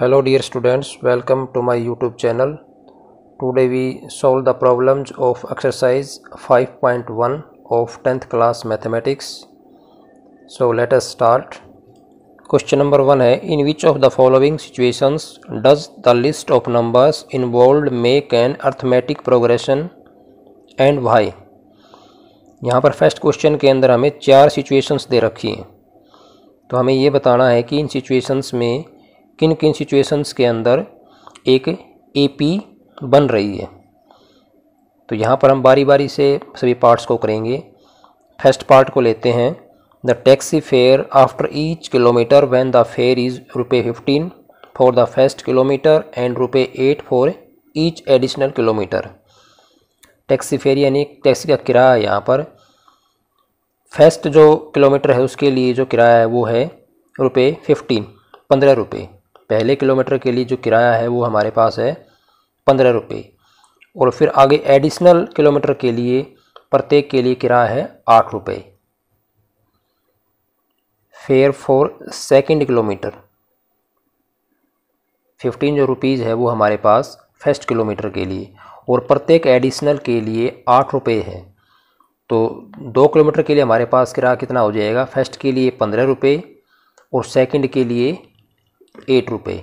hello dear students welcome to my youtube channel today we solve the problems of exercise 5.1 of 10th class mathematics so let us start question number 1 hai in which of the following situations does the list of numbers involved make an arithmetic progression and why यहाँ पर first question के अंदर हमें चार situations दे रखी हैं तो हमें ये बताना है कि इन सिचुएशंस में किन किन सिचुएशंस के अंदर एक एपी बन रही है तो यहाँ पर हम बारी बारी से सभी पार्ट्स को करेंगे फर्स्ट पार्ट को लेते हैं the taxi fare after each kilometre when the fare is रुपये fifteen for the first kilometre and रुपये eight for each additional kilometre taxi fare यानी टैक्सी का किराया है यहाँ पर फर्स्ट जो किलोमीटर है उसके लिए जो किराया है वो है रुपये फिफ्टीन पंद्रह रुपये पहले किलोमीटर के लिए जो किराया है वो हमारे पास है पंद्रह रुपये और फिर आगे एडिशनल किलोमीटर के लिए प्रत्येक के लिए किराया है आठ रुपये fare for second kilometre fifteen जो रुपीज़ है वो हमारे पास फर्स्ट किलोमीटर के लिए और प्रत्येक एडिशनल के लिए आठ रुपये है तो दो किलोमीटर के लिए हमारे पास किराया कितना हो जाएगा फर्स्ट के लिए पंद्रह रुपये और सेकंड के लिए एट रुपये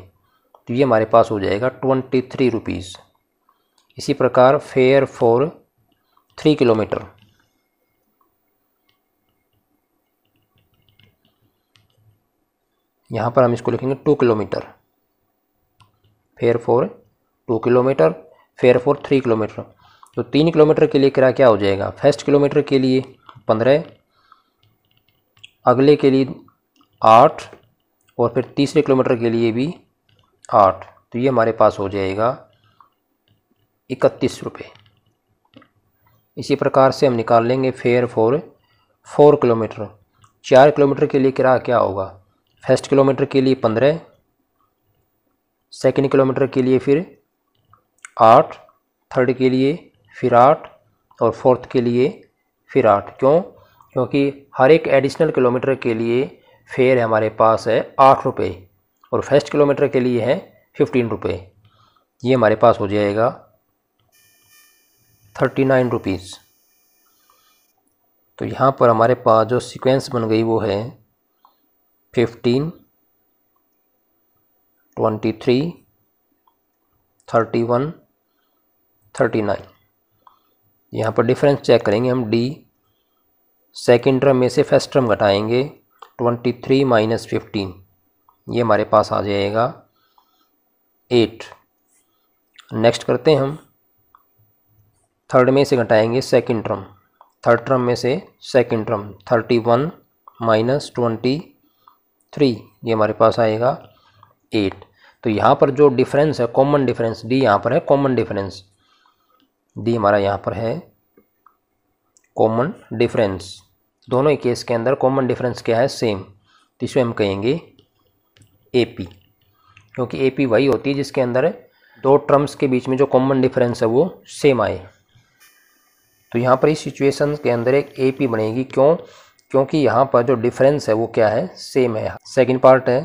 तो ये हमारे पास हो जाएगा ट्वेंटी थ्री रुपीज़ इसी प्रकार फेयर फॉर थ्री किलोमीटर यहाँ पर हम इसको लिखेंगे two kilometre fare for two kilometre fare for three kilometre तो तीन किलोमीटर के लिए किराया क्या हो जाएगा फर्स्ट किलोमीटर के लिए पंद्रह अगले के लिए आठ और फिर तीसरे किलोमीटर के लिए भी आठ तो ये हमारे पास हो जाएगा इकतीस रुपये इसी प्रकार से हम निकाल लेंगे फेयर फॉर फोर किलोमीटर चार किलोमीटर के लिए किराया क्या होगा फर्स्ट किलोमीटर के लिए पंद्रह सेकेंड किलोमीटर के लिए फिर आठ थर्ड के लिए फिर आठ और फोर्थ के लिए फिर आठ क्यों क्योंकि हर एक एडिशनल किलोमीटर के लिए फेयर हमारे पास है आठ रुपये और फर्स्ट किलोमीटर के लिए है फिफ्टीन रुपये ये हमारे पास हो जाएगा थर्टी नाइन रुपीज़ तो यहाँ पर हमारे पास जो सीक्वेंस बन गई वो है fifteen twenty three thirty one thirty nine यहाँ पर डिफरेंस चेक करेंगे हम डी सेकेंड टर्म में से फर्स्ट टर्म घटाएंगे ट्वेंटी थ्री माइनस फिफ्टीन ये हमारे पास आ जाएगा एट नेक्स्ट करते हैं हम थर्ड में से घटाएंगे सेकंड टर्म थर्ड टर्म में से second term thirty one minus twenty three ये हमारे पास आएगा एट तो यहाँ पर जो डिफरेंस है कॉमन डिफरेंस डी यहाँ पर है कॉमन डिफरेंस डी हमारा यहाँ पर है कॉमन डिफरेंस दोनों ही केस के अंदर कॉमन डिफरेंस क्या है सेम तो इसे हम कहेंगे ए पी क्योंकि ए पी वही होती है जिसके अंदर दो टर्म्स के बीच में जो कॉमन डिफरेंस है वो सेम आए तो यहाँ पर इस सिचुएशन के अंदर एक ए पी बनेगी क्यों क्योंकि यहाँ पर जो डिफरेंस है वो क्या है सेम है सेकंड पार्ट है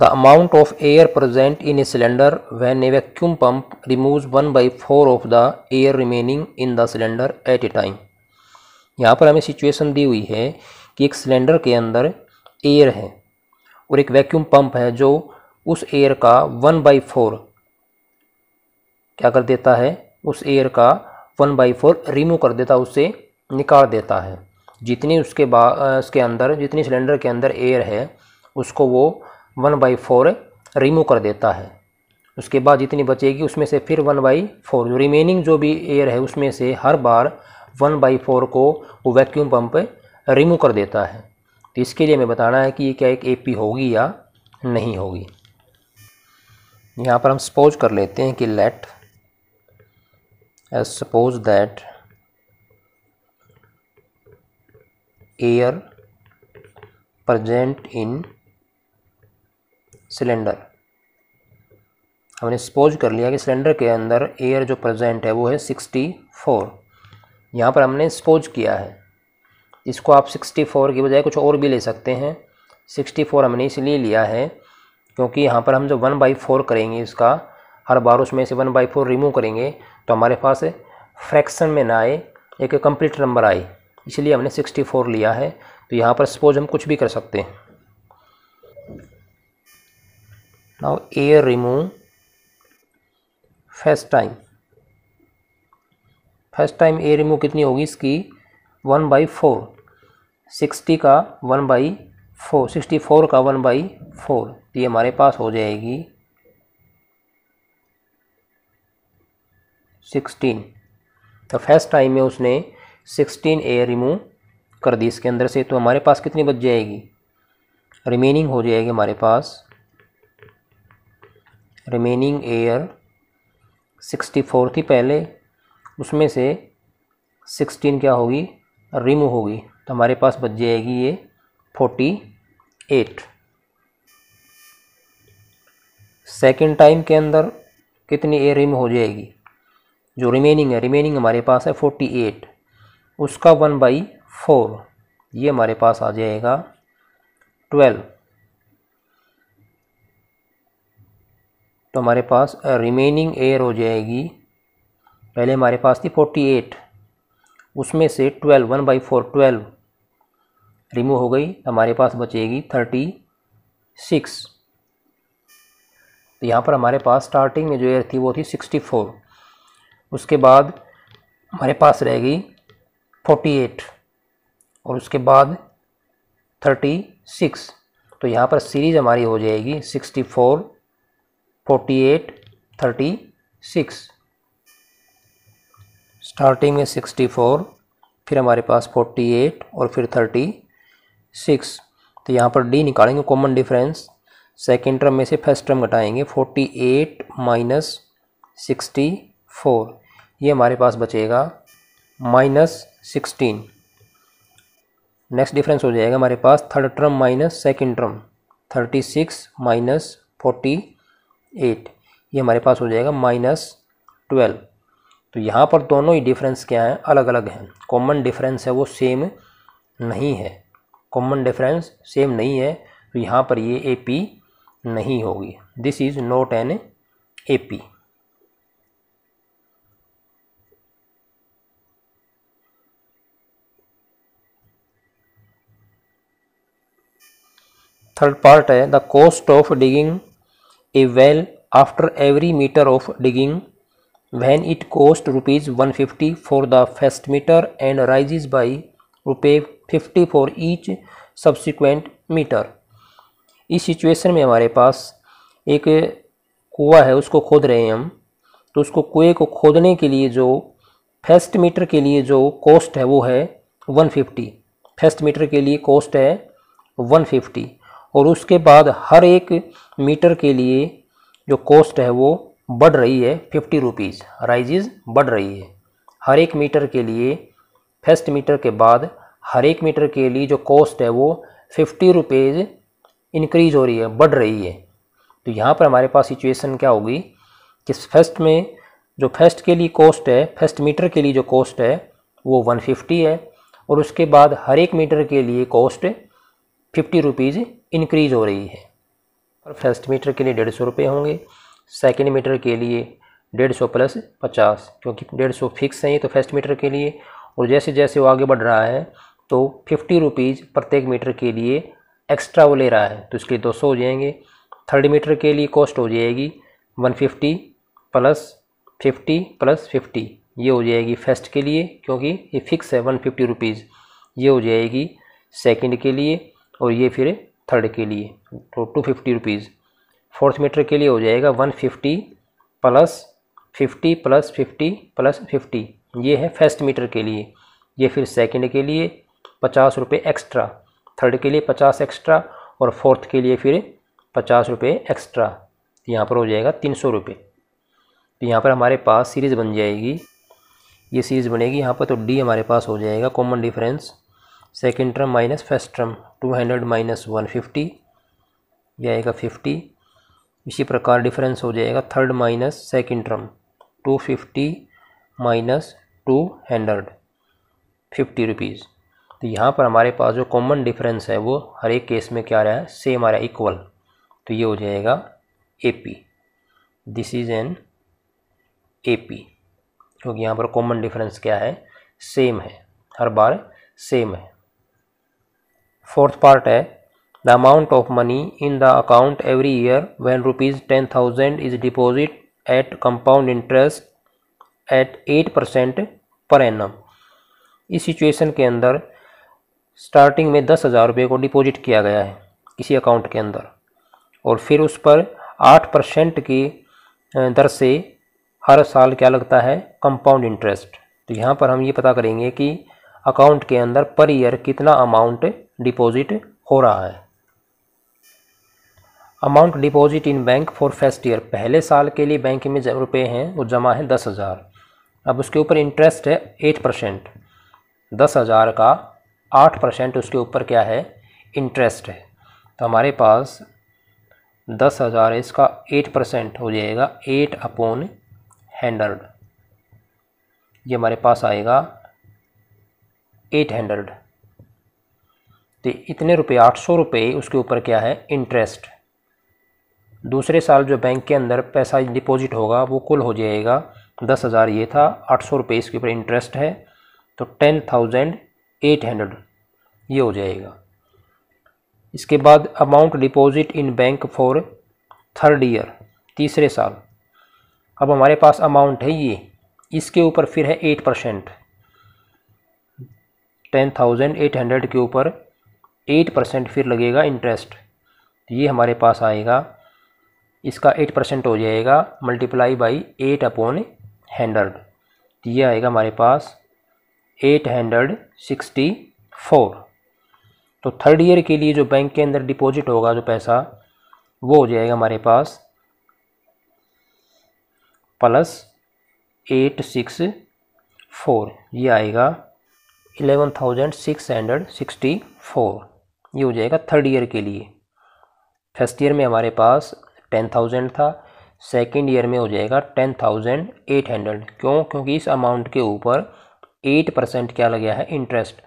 The amount of air present in a cylinder when a vacuum pump removes one by four of the air remaining in the cylinder at a time. यहाँ पर हमें सिचुएशन दी हुई है कि एक सिलेंडर के अंदर एयर है और एक वैक्यूम पंप है जो उस एयर का वन बाई फोर क्या कर देता है उस एयर का वन बाई फोर रिमूव कर देता उसे निकाल देता है जितनी उसके बा उसके अंदर जितनी सिलेंडर के अंदर एयर है उसको वो वन बाई फोर रिमूव कर देता है उसके बाद जितनी बचेगी उसमें से फिर वन बाई फोर जो रिमेनिंग जो भी एयर है उसमें से हर बार वन बाई फोर को वो वैक्यूम पंप रिमूव कर देता है तो इसके लिए हमें बताना है कि ये क्या एक एपी होगी या नहीं होगी यहाँ पर हम सपोज कर लेते हैं कि let suppose that air present in cylinder हमने सपोज कर लिया कि सिलेंडर के अंदर एयर जो प्रेजेंट है वो है सिक्सटी फोर यहाँ पर हमने सपोज किया है इसको आप सिक्सटी फोर की बजाय कुछ और भी ले सकते हैं सिक्सटी फोर हमने इसलिए लिया है क्योंकि यहाँ पर हम जब वन बाई फोर करेंगे इसका हर बार उसमें से वन बाई फोर रिमूव करेंगे तो हमारे पास फ्रैक्शन में ना आए एक कंप्लीट नंबर आए इसलिए हमने सिक्सटी फोर लिया है तो यहाँ पर सपोज हम कुछ भी कर सकते हैं now a remove first time first time a remove कितनी होगी इसकी वन बाई फोर सिक्सटी का one by four sixty four का वन बाई फोर ये हमारे पास हो जाएगी सिक्सटीन तो फर्स्ट टाइम में उसने सिक्सटीन ए रिमूव कर दी इसके अंदर से तो हमारे पास कितनी बच जाएगी रिमेनिंग हो जाएगी हमारे पास रिमेनिंग एयर सिक्सटी फोर थी पहले उसमें से सिक्सटीन क्या होगी रिमूव होगी तो हमारे पास बच जाएगी ये फोर्टी एट सेकेंड टाइम के अंदर कितनी एयर रिम हो जाएगी जो रिमेनिंग है रिमेनिंग हमारे पास है फोर्टी एट उसका वन बाई फोर ये हमारे पास आ जाएगा ट्वेल्व तो हमारे पास रिमेनिंग एयर हो जाएगी पहले हमारे पास थी 48 एट उसमें से twelve one by four twelve remove हो गई हमारे पास बचेगी थर्टी सिक्स तो यहाँ पर हमारे पास स्टार्टिंग में जो एयर थी वो थी सिक्सटी फोर उसके बाद हमारे पास रहेगी फोर्टी एट और उसके बाद थर्टी सिक्स तो यहाँ पर सीरीज़ हमारी हो जाएगी sixty four forty eight thirty six starting में सिक्सटी फोर फिर हमारे पास फोर्टी एट और फिर थर्टी सिक्स तो यहाँ पर डी निकालेंगे कॉमन डिफरेंस सेकेंड टर्म में से फर्स्ट टर्म घटाएंगे forty eight minus sixty four ये हमारे पास बचेगा माइनस सिक्सटीन नेक्स्ट डिफरेंस हो जाएगा हमारे पास third term minus second term thirty six minus forty eight ये हमारे पास हो जाएगा माइनस ट्वेल्व तो यहाँ पर दोनों ही डिफरेंस क्या हैं अलग अलग हैं कॉमन डिफरेंस है वो सेम नहीं है कॉमन डिफरेंस सेम नहीं है तो यहाँ पर ये ए पी नहीं होगी this is not an A P third part है the cost of digging a well after every meter of digging when it cost rupees 150 for the first meter and rises by रुपये fifty for each subsequent metre इस situation में हमारे पास एक कुआ है उसको खोद रहे हैं हम तो उसको कुएँ को खोदने के लिए जो फर्स्ट मीटर के लिए जो कॉस्ट है वो है 150 फर्स्ट मीटर के लिए कॉस्ट है 150 और उसके बाद हर एक मीटर के लिए जो कॉस्ट है वो बढ़ रही है फिफ्टी रुपीज़ राइजेज़ बढ़ रही है हर एक मीटर के लिए फर्स्ट मीटर के बाद हर एक मीटर के लिए जो कॉस्ट है वो फिफ्टी रुपीज़ इंक्रीज़ हो रही है बढ़ रही है तो यहाँ पर हमारे पास सिचुएशन क्या होगी कि फर्स्ट में जो फर्स्ट के लिए कॉस्ट है फर्स्ट मीटर के लिए जो कॉस्ट है वो वन फिफ्टी है और उसके बाद हर एक मीटर के लिए कॉस्ट फिफ्टी रुपीज़ इनक्रीज़ हो रही है और फर्स्ट मीटर के लिए डेढ़ सौ रुपये होंगे सेकेंड मीटर के लिए डेढ़ सौ प्लस पचास क्योंकि डेढ़ सौ फिक्स हैं ये तो फर्स्ट मीटर के लिए और जैसे जैसे वो आगे बढ़ रहा है तो फिफ्टी रुपीज़ प्रत्येक मीटर के लिए एक्स्ट्रा वो ले रहा है तो इसके दो सौ हो जाएंगे थर्ड मीटर के लिए कॉस्ट हो जाएगी one fifty plus fifty plus fifty ये हो जाएगी फर्स्ट के लिए क्योंकि ये फिक्स है वन फिफ्टी रुपीज़ ये हो जाएगी सेकेंड के लिए और ये फिर थर्ड के लिए तो two fifty rupees fourth metre के लिए हो जाएगा one fifty plus fifty plus fifty plus fifty ये है फर्स्ट मीटर के लिए ये फिर सेकंड के लिए पचास रुपये एक्स्ट्रा थर्ड के लिए पचास एक्स्ट्रा और फोर्थ के लिए फिर पचास रुपये एक्स्ट्रा यहाँ पर हो जाएगा तीन सौ रुपये तो यहाँ पर हमारे पास सीरीज़ बन जाएगी ये सीरीज़ बनेगी यहाँ पर तो डी हमारे पास हो जाएगा common difference second term minus first term two hundred minus one fifty यह आएगा फिफ्टी इसी प्रकार डिफरेंस हो जाएगा third minus second term two fifty minus two hundred fifty rupees तो यहाँ पर हमारे पास जो कॉमन डिफरेंस है वो हर एक केस में क्या रहा है सेम आ रहा है इक्वल तो ये हो जाएगा A P this is an A P क्योंकि यहाँ पर कॉमन डिफरेंस क्या है सेम है हर बार सेम है फोर्थ पार्ट है the amount of money in the account every year when rupees ten thousand is deposit at compound interest at eight percent per annum इस सिचुएशन के अंदर स्टार्टिंग में दस हज़ार रुपये को डिपॉजिट किया गया है किसी अकाउंट के अंदर और फिर उस पर आठ परसेंट की दर से हर साल क्या लगता है कंपाउंड इंटरेस्ट तो यहाँ पर हम ये पता करेंगे कि अकाउंट के अंदर पर ईयर कितना अमाउंट डिपॉजिट हो रहा है amount deposit in bank for first year पहले साल के लिए बैंक में जब रुपये हैं वो जमा है दस हज़ार अब उसके ऊपर इंटरेस्ट है एट परसेंट दस हज़ार का आठ परसेंट उसके ऊपर क्या है इंटरेस्ट है तो हमारे पास दस हज़ार इसका एट परसेंट हो जाएगा एट अपॉन हंड्रेड ये हमारे पास आएगा एट हंड्रेड तो इतने रुपये आठ सौ रुपये उसके ऊपर क्या है इंटरेस्ट दूसरे साल जो बैंक के अंदर पैसा डिपॉजिट होगा वो कुल हो जाएगा दस हज़ार ये था आठ सौ रुपये इसके ऊपर इंटरेस्ट है तो टेन थाउजेंड एट हंड्रेड ये हो जाएगा इसके बाद amount deposit in bank for third year तीसरे साल अब हमारे पास अमाउंट है ये इसके ऊपर फिर है eight percent ten thousand eight hundred के ऊपर एट परसेंट फिर लगेगा इंटरेस्ट तो ये हमारे पास आएगा इसका एट परसेंट हो जाएगा multiply by eight upon hundred ये आएगा हमारे पास एट हंड्रेड सिक्सटी फोर तो थर्ड ईयर के लिए जो बैंक के अंदर डिपॉजिट होगा जो पैसा वो हो जाएगा हमारे पास प्लस एट सिक्स फोर ये आएगा eleven thousand six hundred sixty four ये हो जाएगा थर्ड ईयर के लिए फर्स्ट ईयर में हमारे पास टेन थाउजेंड था सेकेंड ईयर में हो जाएगा टेन थाउजेंड एट हंड्रेड क्यों क्योंकि इस अमाउंट के ऊपर एट परसेंट क्या लग गया है इंटरेस्ट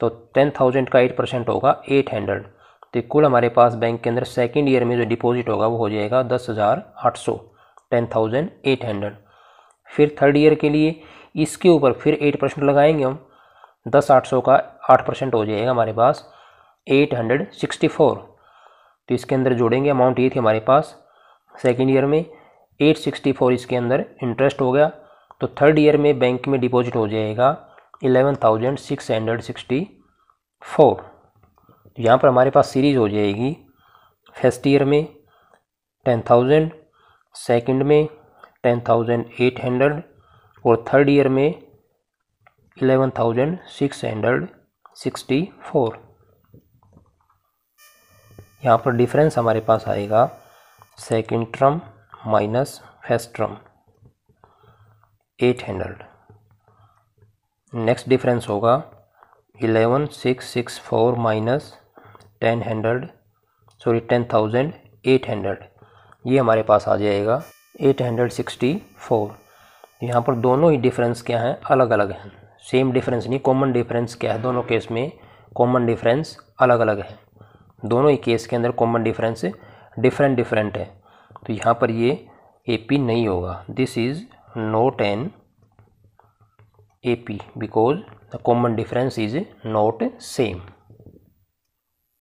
तो टेन थाउजेंड का एट परसेंट होगा एट हंड्रेड तो कुल हमारे पास बैंक के अंदर सेकेंड ईयर में जो डिपॉजिट होगा वो हो जाएगा दस हज़ार आठ सौ टेन थाउजेंड एट हंड्रेड फिर थर्ड ईयर के लिए इसके ऊपर फिर एट परसेंट लगाएंगे हम दस आठ सौ का आठ परसेंट हो जाएगा हमारे पास एट हंड्रेड सिक्सटी फोर तो इसके अंदर जोड़ेंगे अमाउंट ये थी हमारे पास सेकेंड ईयर में एट सिक्सटी फोर इसके अंदर इंटरेस्ट हो गया तो थर्ड ईयर में बैंक में डिपॉजिट हो जाएगा eleven thousand six hundred sixty four तो यहाँ पर हमारे पास सीरीज़ हो जाएगी फर्स्ट ईयर में टेन थाउजेंड सेकेंड में टेन थाउजेंड एट हंड्रेड और थर्ड ईयर में eleven thousand six hundred sixty four यहाँ पर डिफरेंस हमारे पास आएगा second term minus first term eight hundred next difference होगा eleven six six four minus ten hundred sorry ten thousand eight hundred ये हमारे पास आ जाएगा एट हंड्रेड सिक्सटी फोर यहाँ पर दोनों ही डिफरेंस क्या हैं अलग अलग हैं सेम डिफरेंस नहीं कॉमन डिफरेंस क्या है दोनों केस में कॉमन डिफरेंस अलग अलग है दोनों ही केस के अंदर कॉमन डिफरेंस डिफरेंट डिफरेंट है तो यहाँ पर ये ए पी नहीं होगा this is not an A P because the common difference is not same